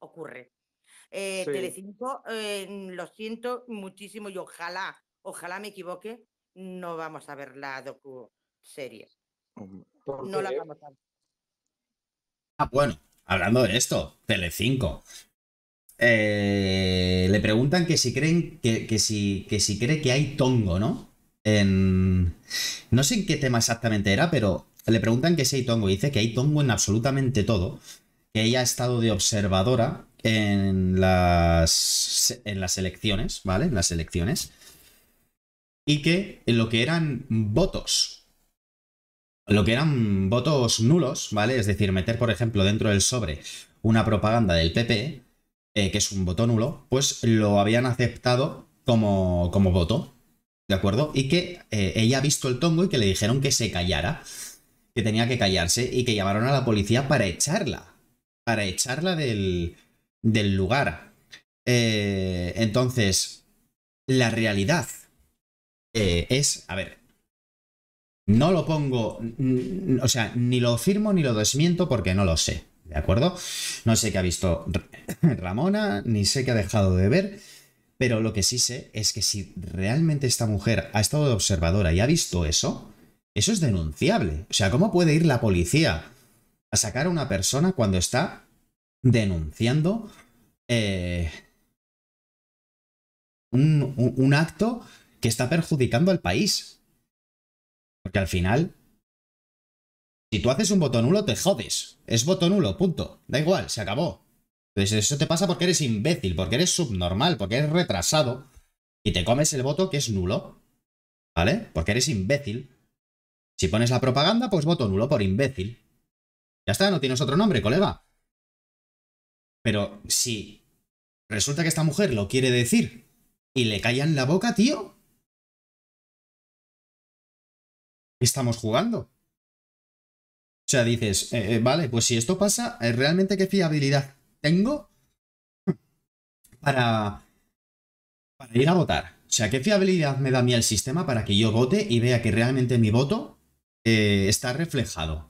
ocurre. Eh, Telecinco, eh, mm, lo siento muchísimo y ojalá, ojalá me equivoque, no vamos a ver la docu serie. No la vamos a ver. Ah, bueno, hablando de esto, Telecinco. Eh, le preguntan que si creen que, que, si, que si cree que hay tongo, ¿no? No sé en qué tema exactamente era, pero le preguntan que si hay tongo. Dice que hay tongo en absolutamente todo ella ha estado de observadora en las, en las elecciones, ¿vale? En las elecciones. Y que lo que eran votos, lo que eran votos nulos, ¿vale? Es decir, meter, por ejemplo, dentro del sobre una propaganda del PP, eh, que es un voto nulo, pues lo habían aceptado como, como voto, ¿de acuerdo? Y que eh, ella ha visto el tongo y que le dijeron que se callara, que tenía que callarse y que llamaron a la policía para echarla para echarla del, lugar. Eh, entonces, la realidad eh, es, a ver, no lo pongo, o sea, ni lo firmo ni lo desmiento porque no lo sé, ¿de acuerdo? No sé qué ha visto Ramona, ni sé qué ha dejado de ver, pero lo que sí sé es que si realmente esta mujer ha estado de observadora y ha visto eso, eso es denunciable. O sea, ¿cómo puede ir la policía a sacar a una persona cuando está denunciando eh, un, acto que está perjudicando al país. Porque al final, si tú haces un voto nulo, te jodes. Es voto nulo, punto. Da igual, se acabó. Entonces pues eso te pasa porque eres imbécil, porque eres subnormal, porque eres retrasado y te comes el voto que es nulo. ¿Vale? Porque eres imbécil. Si pones la propaganda, pues voto nulo por imbécil. Ya está, no tienes otro nombre, colega. Pero si resulta que esta mujer lo quiere decir y le callan la boca, tío. Estamos jugando. O sea, dices, eh, eh, vale, pues si esto pasa, eh, ¿realmente qué fiabilidad tengo para, ir a votar? O sea, ¿qué fiabilidad me da a mí el sistema para que yo vote y vea que realmente mi voto está reflejado?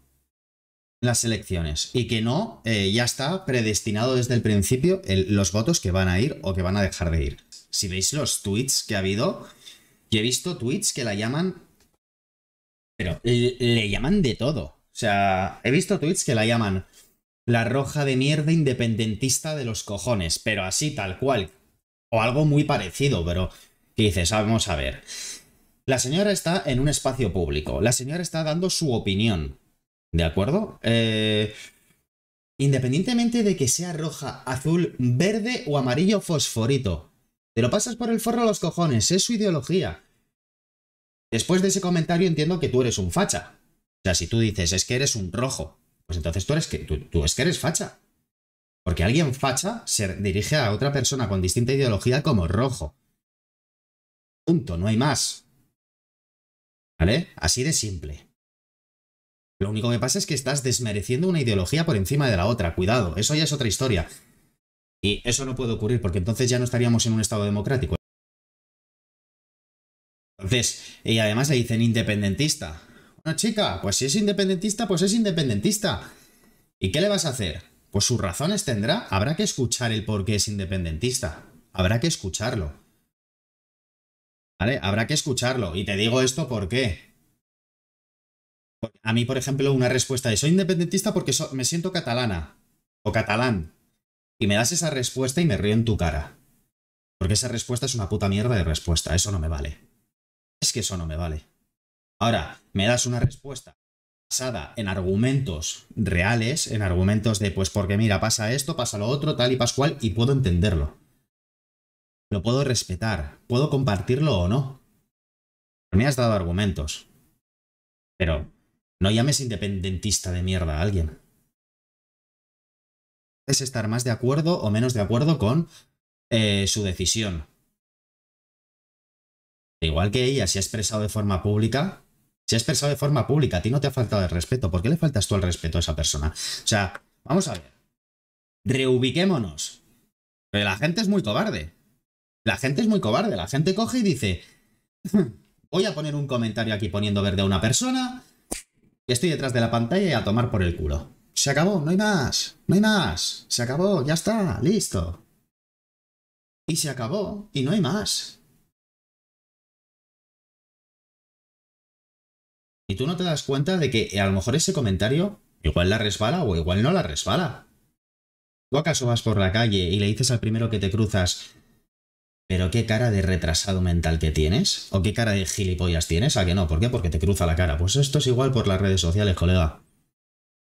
las elecciones y que no, eh, ya está predestinado desde el principio los votos que van a ir o que van a dejar de ir. Si veis los tweets que ha habido, yo he visto tweets que la llaman... Pero le, llaman de todo. O sea, he visto tweets que la llaman la roja de mierda independentista de los cojones, pero así tal cual. O algo muy parecido, pero que dices, ah, vamos a ver. La señora está en un espacio público, la señora está dando su opinión, ¿De acuerdo? Eh, independientemente de que sea roja, azul, verde o amarillo fosforito. Te lo pasas por el forro a los cojones, es su ideología. Después de ese comentario entiendo que tú eres un facha. O sea, si tú dices es que eres un rojo, pues entonces tú eres que tú, tú es que eres facha. Porque alguien facha se dirige a otra persona con distinta ideología como rojo. Punto, no hay más. ¿Vale? Así de simple. Lo único que pasa es que estás desmereciendo una ideología por encima de la otra. Cuidado, eso ya es otra historia. Y eso no puede ocurrir porque entonces ya no estaríamos en un Estado democrático. Entonces, y además le dicen independentista. Bueno, chica, pues si es independentista, pues es independentista. ¿Y qué le vas a hacer? Pues sus razones tendrá. Habrá que escuchar el por qué es independentista. Habrá que escucharlo. ¿Vale? Habrá que escucharlo. Y te digo esto por qué. A mí, por ejemplo, una respuesta de soy independentista porque me siento catalana o catalán. Y me das esa respuesta y me río en tu cara. Porque esa respuesta es una puta mierda de respuesta. Eso no me vale. Es que eso no me vale. Ahora, me das una respuesta basada en argumentos reales, en argumentos de, pues porque mira, pasa esto, pasa lo otro, tal y pascual, y puedo entenderlo. Lo puedo respetar, puedo compartirlo o no. Me has dado argumentos. Pero no llames independentista de mierda a alguien. Es estar más de acuerdo o menos de acuerdo con eh, su decisión. Igual que ella si ha expresado de forma pública, si ha expresado de forma pública, a ti no te ha faltado el respeto. ¿Por qué le faltas tú el respeto a esa persona? O sea, vamos a ver. Reubiquémonos. Pero la gente es muy cobarde. La gente es muy cobarde. La gente coge y dice, hmm, voy a poner un comentario aquí poniendo verde a una persona Estoy detrás de la pantalla y a tomar por el culo. Se acabó, no hay más, no hay más. Se acabó, ya está, listo. Y se acabó, y no hay más. Y tú no te das cuenta de que eh, a lo mejor ese comentario igual la resbala o igual no la resbala. ¿Tú acaso vas por la calle y le dices al primero que te cruzas, pero qué cara de retrasado mental que tienes, o qué cara de gilipollas tienes, ¿a que no? ¿Por qué? Porque te cruza la cara. Pues esto es igual por las redes sociales, colega.